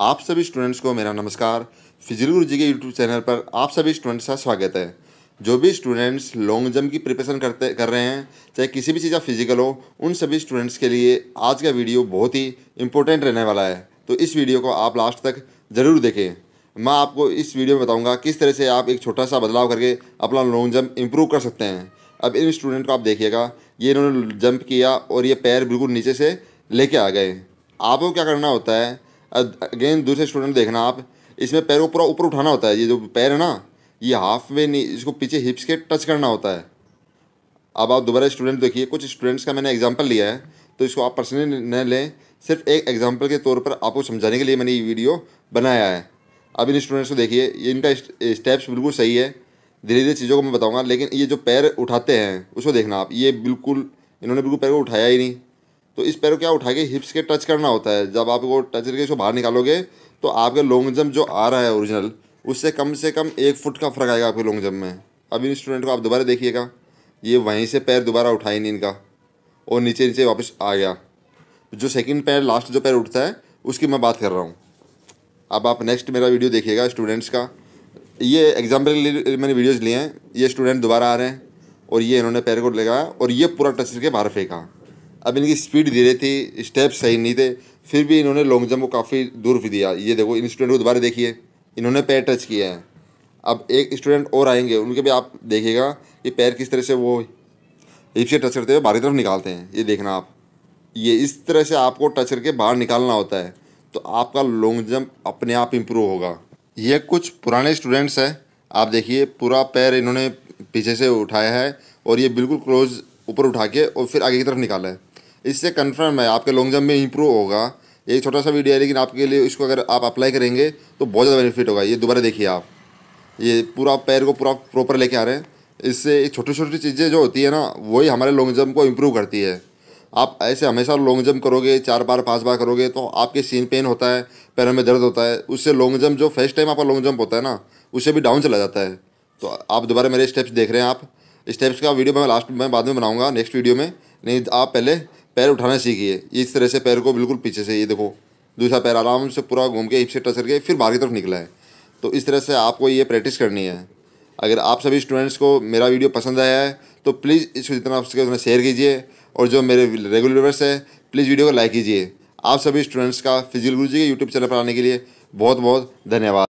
आप सभी स्टूडेंट्स को मेरा नमस्कार फिजिकल गुरु जी के यूट्यूब चैनल पर आप सभी स्टूडेंट्स का स्वागत है जो भी स्टूडेंट्स लॉन्ग जंप की प्रिपरेशन करते कर रहे हैं चाहे किसी भी चीज़ का फिजिकल हो उन सभी स्टूडेंट्स के लिए आज का वीडियो बहुत ही इंपॉर्टेंट रहने वाला है तो इस वीडियो को आप लास्ट तक ज़रूर देखें मैं आपको इस वीडियो में बताऊँगा किस तरह से आप एक छोटा सा बदलाव करके अपना लॉन्ग जंप इम्प्रूव कर सकते हैं अब इन स्टूडेंट को आप देखिएगा ये इन्होंने जंप किया और ये पैर बिल्कुल नीचे से लेके आ गए आपको क्या करना होता है अगेन दूसरे स्टूडेंट देखना आप इसमें पैर को पूरा ऊपर उठाना होता है ये जो पैर है ना ये हाफ वे नहीं इसको पीछे हिप्स के टच करना होता है अब आप दोबारा स्टूडेंट देखिए कुछ स्टूडेंट्स का मैंने एग्जाम्पल लिया है तो इसको आप पर्सनली न लें सिर्फ एक एग्जाम्पल के तौर पर आपको समझाने के लिए मैंने ये वीडियो बनाया है अब इन स्टूडेंट्स को देखिए इनका स्टेप्स बिल्कुल सही है धीरे धीरे चीज़ों को मैं बताऊँगा लेकिन ये जो पैर उठाते हैं उसको देखना आप ये बिल्कुल इन्होंने बिल्कुल पैर को उठाया ही नहीं तो इस पैर को क्या उठा के हिप्स के टच करना होता है जब आप वो टच करके इसको बाहर निकालोगे तो आपके लॉन्ग जंप जो आ रहा है ओरिजिनल उससे कम से कम एक फुट का फ़र्क आएगा आपके लॉन्ग जंप में अब इन स्टूडेंट को आप दोबारा देखिएगा ये वहीं से पैर दोबारा उठा ही नहीं इनका और नीचे नीचे वापस आ गया जो सेकंड पैर लास्ट जो पैर उठता है उसकी मैं बात कर रहा हूँ अब आप नेक्स्ट मेरा वीडियो देखिएगा स्टूडेंट्स का ये एग्जाम्पल के लिए मैंने वीडियोज़ लिए हैं ये स्टूडेंट दोबारा आ रहे हैं और ये इन्होंने पैर को लगाया और ये पूरा टच करके बाहर फेंका अब इनकी स्पीड धीरे थी स्टेप सही नहीं थे फिर भी इन्होंने लॉन्ग जंप को काफ़ी दूर भी दिया ये देखो इन स्टूडेंट को दोबारा देखिए इन्होंने पैर टच किए हैं अब एक स्टूडेंट और आएंगे उनके भी आप देखिएगा कि पैर किस तरह से वो हिप से टच करते हुए बाहरी तरफ निकालते हैं ये देखना आप ये इस तरह से आपको टच करके बाहर निकालना होता है तो आपका लॉन्ग जंप अपने आप इम्प्रूव होगा ये कुछ पुराने स्टूडेंट्स हैं आप देखिए पूरा पैर इन्होंने पीछे से उठाया है और ये बिल्कुल क्लोज ऊपर उठा के और फिर आगे की तरफ निकाला है इससे कन्फर्म है आपके लॉन्ग जम्प में इंप्रूव होगा ये छोटा सा वीडियो है लेकिन आपके लिए इसको अगर आप अप्लाई करेंगे तो बहुत ज़्यादा बेनिफिट होगा ये दोबारा देखिए आप ये पूरा पैर को पूरा प्रॉपर लेके आ रहे हैं इससे एक छोटी छोटी चीज़ें जो होती है ना वही हमारे लॉन्ग जंप को इम्प्रूव करती है आप ऐसे हमेशा लॉन्ग जम्प करोगे चार बार पांच बार करोगे तो आपके सीन पेन होता है पैरों में दर्द होता है उससे लॉन्ग जम्प जो फर्स्ट टाइम आपका लॉन्ग जंप होता है ना उससे भी डाउन चला जाता है तो आप दोबारा मेरे स्टेप्स देख रहे हैं आप स्टेप्स का वीडियो मैं लास्ट में बाद में बनाऊँगा नेक्स्ट वीडियो में नहीं आप पहले पैर उठाना सीखिए इस तरह से पैर को बिल्कुल पीछे से ये देखो दूसरा पैर आराम से पूरा घूम के हिप से टसर के फिर बाहर की तरफ निकला है तो इस तरह से आपको ये प्रैक्टिस करनी है अगर आप सभी स्टूडेंट्स को मेरा वीडियो पसंद आया है तो प्लीज़ इसको जितना उसके उतना शेयर कीजिए और जो मेरे रेगुलर्स है प्लीज़ वीडियो को लाइक कीजिए आप सभी स्टूडेंट्स का फिजिकल गुरु जी के यूट्यूब चैनल पर आने के लिए बहुत बहुत धन्यवाद